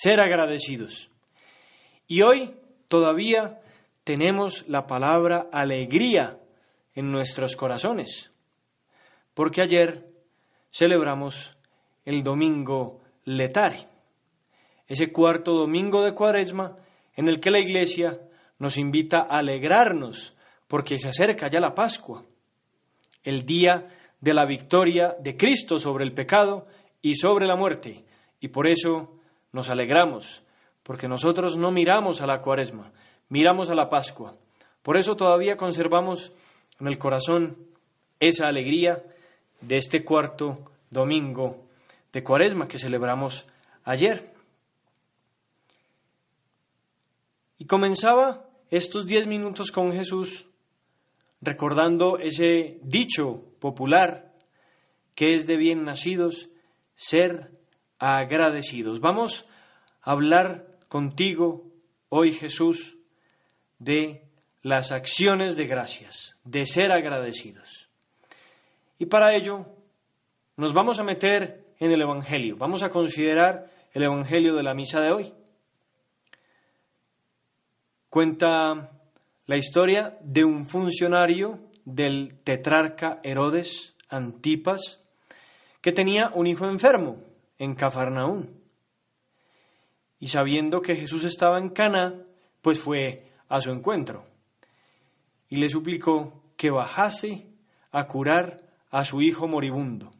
ser agradecidos. Y hoy todavía tenemos la palabra alegría en nuestros corazones, porque ayer celebramos el domingo letare, ese cuarto domingo de cuaresma en el que la iglesia nos invita a alegrarnos porque se acerca ya la Pascua, el día de la victoria de Cristo sobre el pecado y sobre la muerte, y por eso nos alegramos, porque nosotros no miramos a la cuaresma, miramos a la Pascua. Por eso todavía conservamos en el corazón esa alegría de este cuarto domingo de cuaresma que celebramos ayer. Y comenzaba estos diez minutos con Jesús recordando ese dicho popular que es de bien nacidos ser agradecidos. Vamos a hablar contigo hoy, Jesús, de las acciones de gracias, de ser agradecidos. Y para ello nos vamos a meter en el Evangelio, vamos a considerar el Evangelio de la misa de hoy. Cuenta la historia de un funcionario del tetrarca Herodes Antipas que tenía un hijo enfermo en Cafarnaún. Y sabiendo que Jesús estaba en Cana, pues fue a su encuentro y le suplicó que bajase a curar a su hijo moribundo.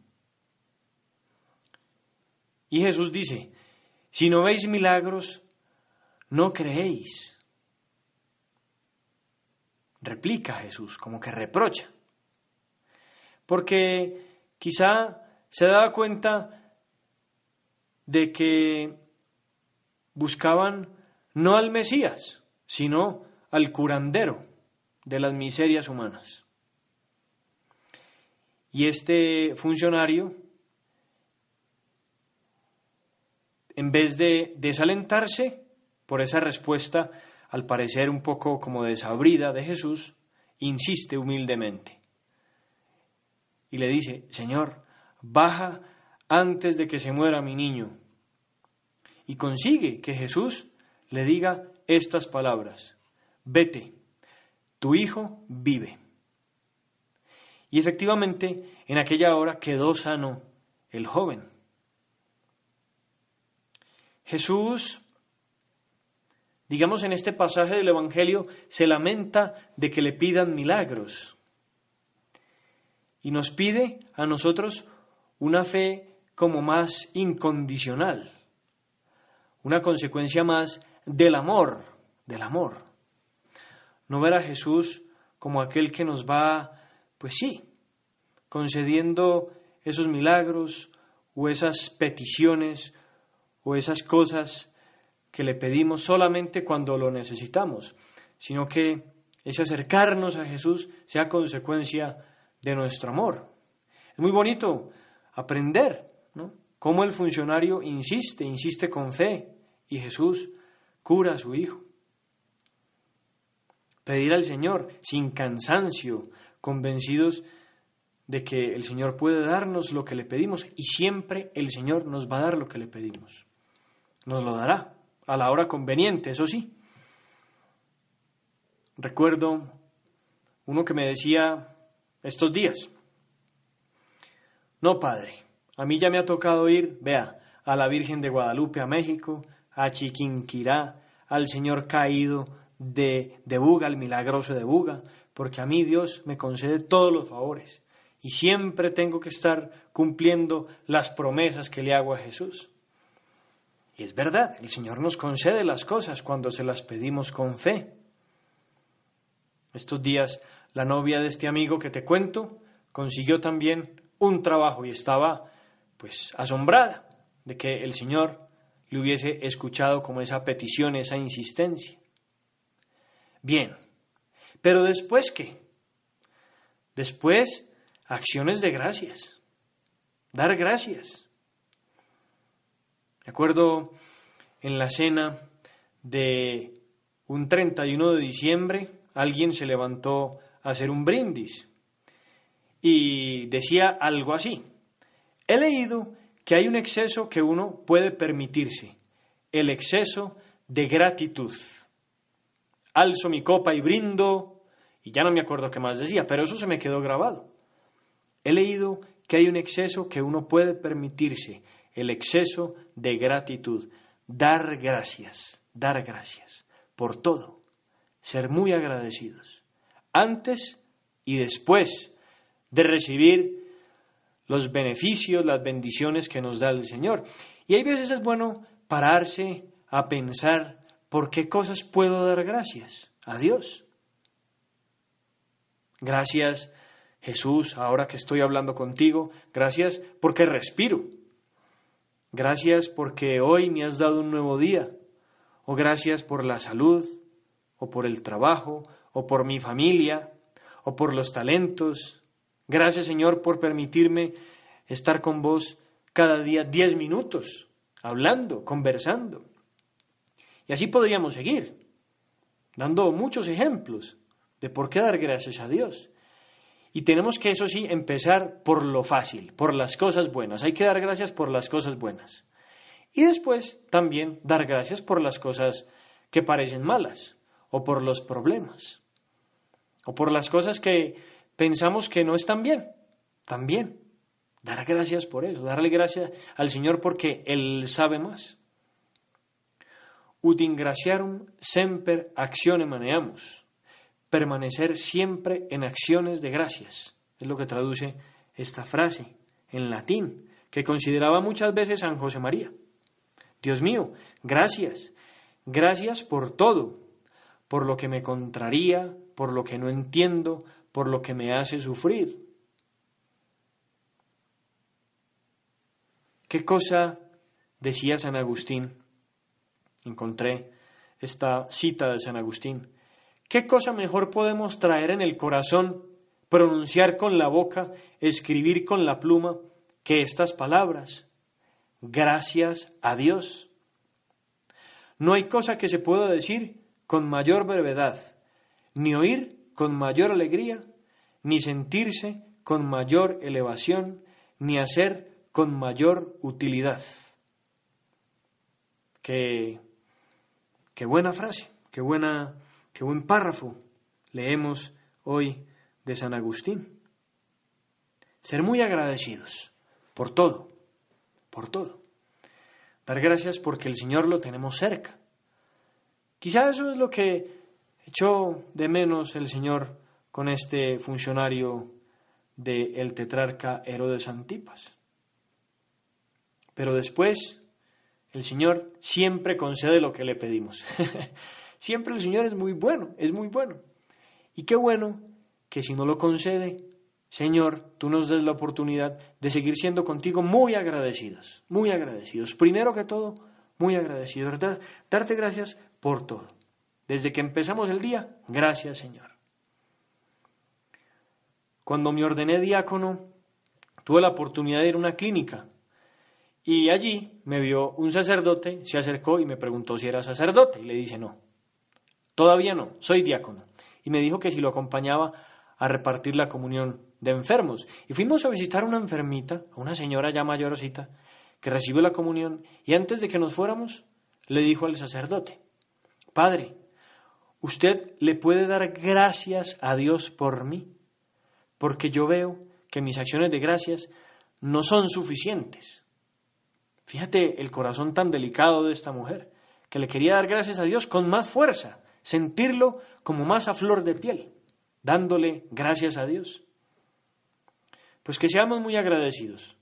Y Jesús dice, si no veis milagros, no creéis. Replica Jesús, como que reprocha. Porque quizá se daba cuenta de que buscaban no al Mesías, sino al curandero de las miserias humanas. Y este funcionario, en vez de desalentarse por esa respuesta, al parecer un poco como desabrida de Jesús, insiste humildemente y le dice, Señor, baja antes de que se muera mi niño. Y consigue que Jesús le diga estas palabras, vete, tu hijo vive. Y efectivamente, en aquella hora quedó sano el joven. Jesús, digamos en este pasaje del Evangelio, se lamenta de que le pidan milagros. Y nos pide a nosotros una fe como más incondicional, una consecuencia más del amor, del amor. No ver a Jesús como aquel que nos va, pues sí, concediendo esos milagros o esas peticiones o esas cosas que le pedimos solamente cuando lo necesitamos, sino que ese acercarnos a Jesús sea consecuencia de nuestro amor. Es muy bonito aprender cómo el funcionario insiste, insiste con fe, y Jesús cura a su hijo. Pedir al Señor sin cansancio, convencidos de que el Señor puede darnos lo que le pedimos y siempre el Señor nos va a dar lo que le pedimos. Nos lo dará a la hora conveniente, eso sí. Recuerdo uno que me decía estos días, no, Padre, a mí ya me ha tocado ir, vea, a la Virgen de Guadalupe a México, a Chiquinquirá, al Señor caído de, Buga, al milagroso de Buga, porque a mí Dios me concede todos los favores y siempre tengo que estar cumpliendo las promesas que le hago a Jesús. Y es verdad, el Señor nos concede las cosas cuando se las pedimos con fe. Estos días la novia de este amigo que te cuento consiguió también un trabajo y estaba pues asombrada de que el Señor le hubiese escuchado como esa petición, esa insistencia. Bien, pero después qué? Después, acciones de gracias, dar gracias. Me acuerdo en la cena de un 31 de diciembre, alguien se levantó a hacer un brindis y decía algo así. He leído que hay un exceso que uno puede permitirse, el exceso de gratitud. Alzo mi copa y brindo, y ya no me acuerdo qué más decía, pero eso se me quedó grabado. He leído que hay un exceso que uno puede permitirse, el exceso de gratitud. Dar gracias, dar gracias por todo, ser muy agradecidos, antes y después de recibir los beneficios, las bendiciones que nos da el Señor. Y hay veces es bueno pararse a pensar por qué cosas puedo dar gracias a Dios. Gracias Jesús, ahora que estoy hablando contigo, gracias porque respiro. Gracias porque hoy me has dado un nuevo día. O gracias por la salud, o por el trabajo, o por mi familia, o por los talentos, Gracias Señor por permitirme estar con vos cada día diez minutos, hablando, conversando. Y así podríamos seguir, dando muchos ejemplos de por qué dar gracias a Dios. Y tenemos que, eso sí, empezar por lo fácil, por las cosas buenas. Hay que dar gracias por las cosas buenas. Y después también dar gracias por las cosas que parecen malas, o por los problemas, o por las cosas que pensamos que no es tan bien. tan bien, Dar gracias por eso, darle gracias al Señor porque Él sabe más. Ut ingraciarum semper actione maneamus. Permanecer siempre en acciones de gracias. Es lo que traduce esta frase en latín, que consideraba muchas veces San José María. Dios mío, gracias. Gracias por todo, por lo que me contraría, por lo que no entiendo, por lo que me hace sufrir. ¿Qué cosa decía San Agustín? Encontré esta cita de San Agustín. ¿Qué cosa mejor podemos traer en el corazón, pronunciar con la boca, escribir con la pluma, que estas palabras? Gracias a Dios. No hay cosa que se pueda decir con mayor brevedad, ni oír con mayor alegría, ni sentirse con mayor elevación, ni hacer con mayor utilidad. Qué, qué buena frase, qué, buena, qué buen párrafo leemos hoy de San Agustín. Ser muy agradecidos por todo, por todo. Dar gracias porque el Señor lo tenemos cerca. Quizá eso es lo que Echó de menos el Señor con este funcionario del de tetrarca Herodes Antipas. Pero después, el Señor siempre concede lo que le pedimos. siempre el Señor es muy bueno, es muy bueno. Y qué bueno que si no lo concede, Señor, tú nos des la oportunidad de seguir siendo contigo muy agradecidos, muy agradecidos. Primero que todo, muy agradecidos. Darte gracias por todo. Desde que empezamos el día, gracias Señor. Cuando me ordené diácono, tuve la oportunidad de ir a una clínica y allí me vio un sacerdote, se acercó y me preguntó si era sacerdote y le dije no, todavía no, soy diácono. Y me dijo que si lo acompañaba a repartir la comunión de enfermos. Y fuimos a visitar a una enfermita, a una señora ya mayorosita, que recibió la comunión y antes de que nos fuéramos, le dijo al sacerdote, Padre, Usted le puede dar gracias a Dios por mí, porque yo veo que mis acciones de gracias no son suficientes. Fíjate el corazón tan delicado de esta mujer, que le quería dar gracias a Dios con más fuerza, sentirlo como más a flor de piel, dándole gracias a Dios. Pues que seamos muy agradecidos.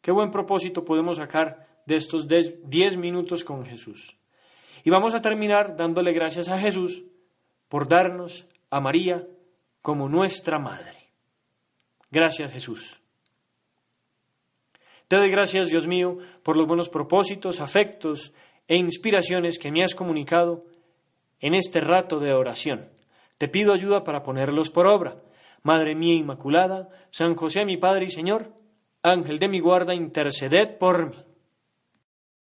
Qué buen propósito podemos sacar de estos diez minutos con Jesús. Y vamos a terminar dándole gracias a Jesús por darnos a María como nuestra madre. Gracias Jesús. Te doy gracias, Dios mío, por los buenos propósitos, afectos e inspiraciones que me has comunicado en este rato de oración. Te pido ayuda para ponerlos por obra. Madre mía Inmaculada, San José mi Padre y Señor, Ángel de mi guarda, interceded por mí.